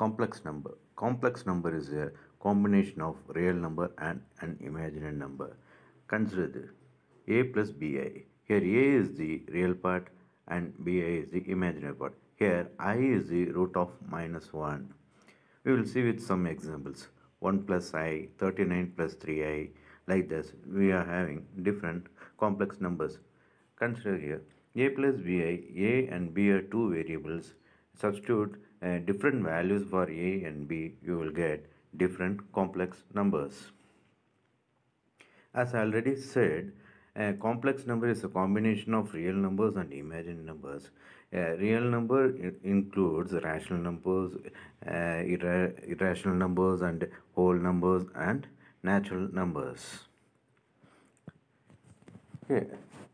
complex number complex number is a combination of real number and an imaginary number consider this a plus bi here a is the real part and bi is the imaginary part here i is the root of minus 1 we will see with some examples 1 plus i 39 plus 3i like this we are having different complex numbers consider here a plus bi a and b are two variables substitute uh, different values for a and b, you will get different complex numbers. As I already said, a complex number is a combination of real numbers and imagined numbers. A real number uh, includes rational numbers, uh, irrational numbers, and whole numbers and natural numbers. Okay,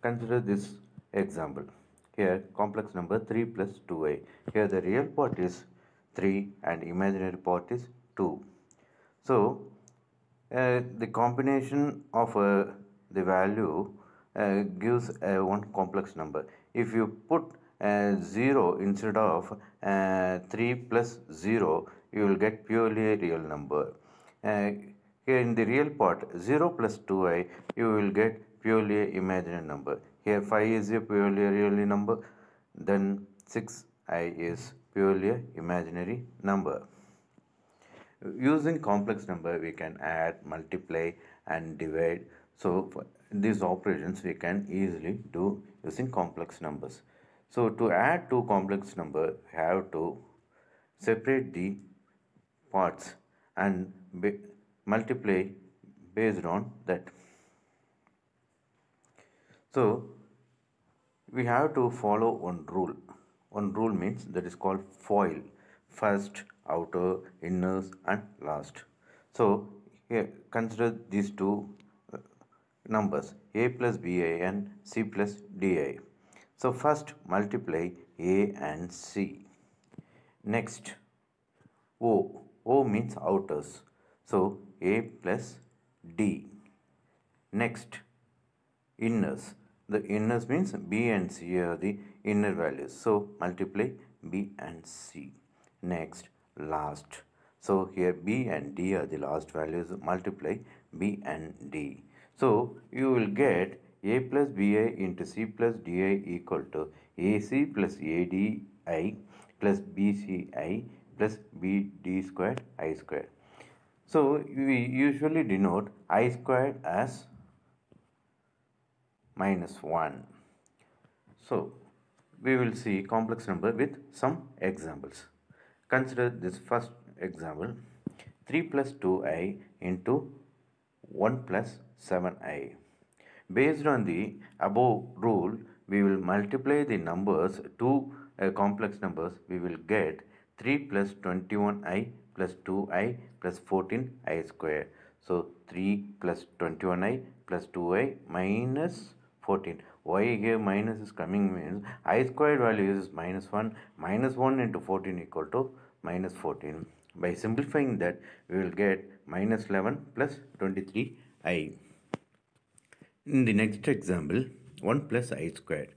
consider this example. Here complex number 3 plus 2i. Here the real part is 3 and imaginary part is 2. So uh, the combination of uh, the value uh, gives uh, one complex number. If you put uh, 0 instead of uh, 3 plus 0, you will get purely a real number. here in the real part, 0 plus 2i, you will get purely imaginary number. Here 5 is a purely real number, then 6i is purely imaginary number. Using complex number we can add, multiply and divide. So these operations we can easily do using complex numbers. So to add two complex number have to separate the parts and multiply based on that. So we have to follow one rule. One rule means that is called foil. First, outer, inner and last. So here consider these two uh, numbers a plus b a and c plus d a. So first multiply a and c. Next o. O means outers. So a plus d. Next inners the inners means b and c are the inner values so multiply b and c next last so here b and d are the last values multiply b and d so you will get a plus bi into c plus di equal to ac plus adi plus bci plus bd squared i squared so we usually denote i squared as minus 1. So, we will see complex number with some examples. Consider this first example 3 plus 2i into 1 plus 7i. Based on the above rule, we will multiply the numbers two uh, complex numbers, we will get 3 plus 21i plus 2i plus 14i square. So 3 plus 21i plus 2i minus 14 why here minus is coming means i squared value is minus 1 minus 1 into 14 equal to minus 14 by simplifying that we will get minus 11 plus 23i in the next example 1 plus i squared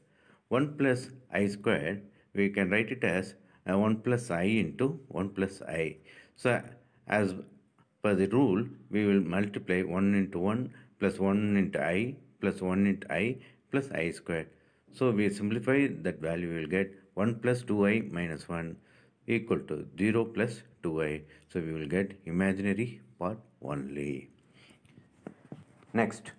1 plus i squared we can write it as uh, 1 plus i into 1 plus i so as per the rule we will multiply 1 into 1 plus 1 into i plus 1 into i plus i squared. So we simplify that value we will get 1 plus 2i minus 1 equal to 0 plus 2i. So we will get imaginary part only. Next,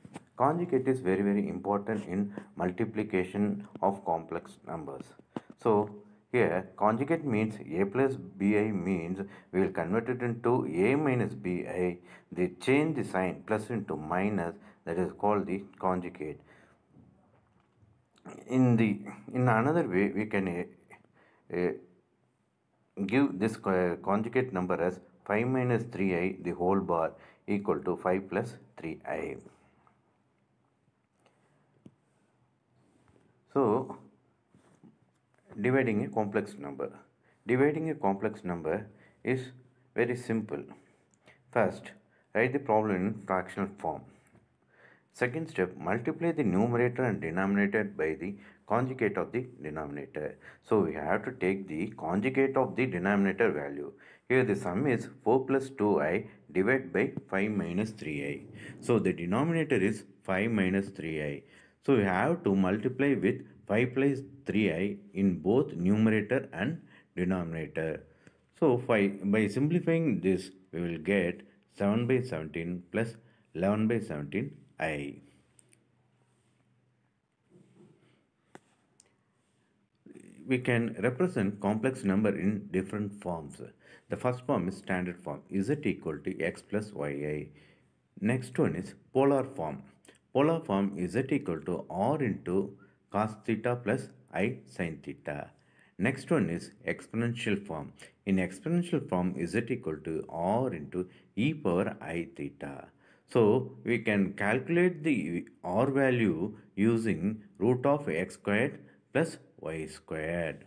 conjugate is very very important in multiplication of complex numbers. So here conjugate means a plus bi means we will convert it into a minus bi. They change the sign plus into minus that is called the conjugate in the in another way we can uh, uh give this uh, conjugate number as 5 minus 3i the whole bar equal to 5 plus 3i so dividing a complex number dividing a complex number is very simple first write the problem in fractional form Second step, multiply the numerator and denominator by the conjugate of the denominator. So we have to take the conjugate of the denominator value. Here the sum is 4 plus 2i divided by 5 minus 3i. So the denominator is 5 minus 3i. So we have to multiply with 5 plus 3i in both numerator and denominator. So by simplifying this, we will get 7 by 17 plus 11 by 17 a we can represent complex number in different forms. The first form is standard form z equal to x plus yi. Next one is polar form. Polar form is z equal to r into cos theta plus i sin theta. Next one is exponential form. In exponential form z equal to r into e power i theta. So we can calculate the R value using root of x squared plus y squared.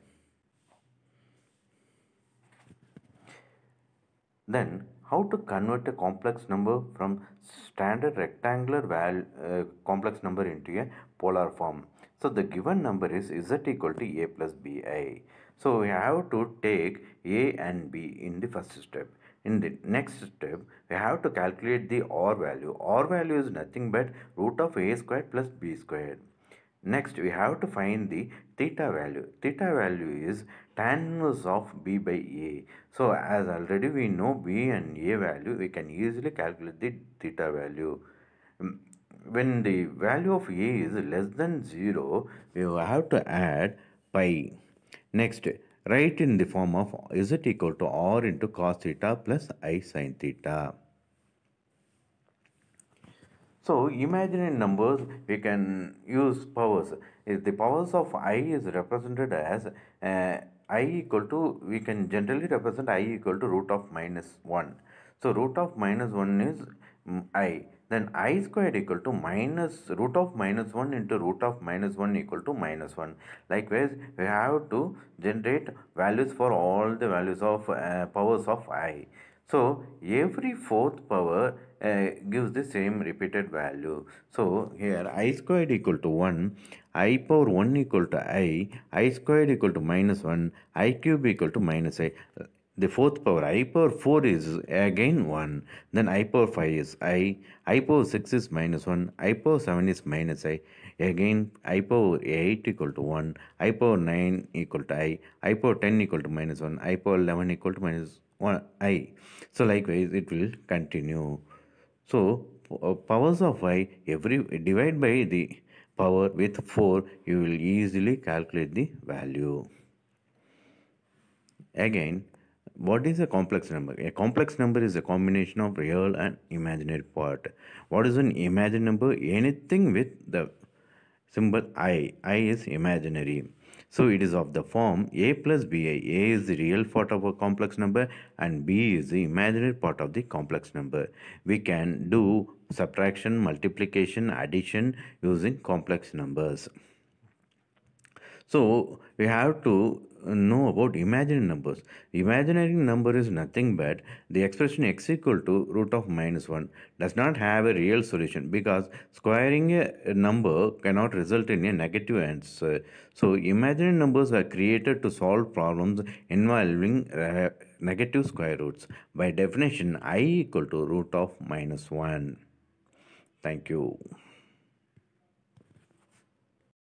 Then how to convert a complex number from standard rectangular val uh, complex number into a polar form. So the given number is z equal to a plus bi. So we have to take a and b in the first step in the next step we have to calculate the r value r value is nothing but root of a squared plus b squared next we have to find the theta value theta value is tan inverse of b by a so as already we know b and a value we can easily calculate the theta value mm, when the value of a is less than 0 we have to add pi next Write in the form of z equal to r into cos theta plus i sin theta. So imaginary numbers we can use powers. If the powers of i is represented as uh, i equal to we can generally represent i equal to root of minus 1. So root of minus 1 is um, i then i squared equal to minus root of minus 1 into root of minus 1 equal to minus 1 likewise we have to generate values for all the values of uh, powers of i so every fourth power uh, gives the same repeated value. So here i squared equal to 1, i power 1 equal to i, i squared equal to minus 1, i cube equal to minus i the fourth power i power 4 is again 1 then i power 5 is i i power 6 is minus 1 i power 7 is minus i again i power 8 equal to 1 i power 9 equal to i i power 10 equal to minus 1 i power 11 equal to minus 1 i so likewise it will continue so uh, powers of i every divide by the power with 4 you will easily calculate the value again what is a complex number? A complex number is a combination of real and imaginary part. What is an imaginary number? Anything with the symbol i. i is imaginary. So it is of the form a plus bi. a is the real part of a complex number and b is the imaginary part of the complex number. We can do subtraction, multiplication, addition using complex numbers. So we have to know about imaginary numbers. Imaginary number is nothing but the expression x equal to root of minus 1 does not have a real solution because squaring a number cannot result in a negative answer. So imaginary numbers are created to solve problems involving uh, negative square roots. By definition, i equal to root of minus 1. Thank you.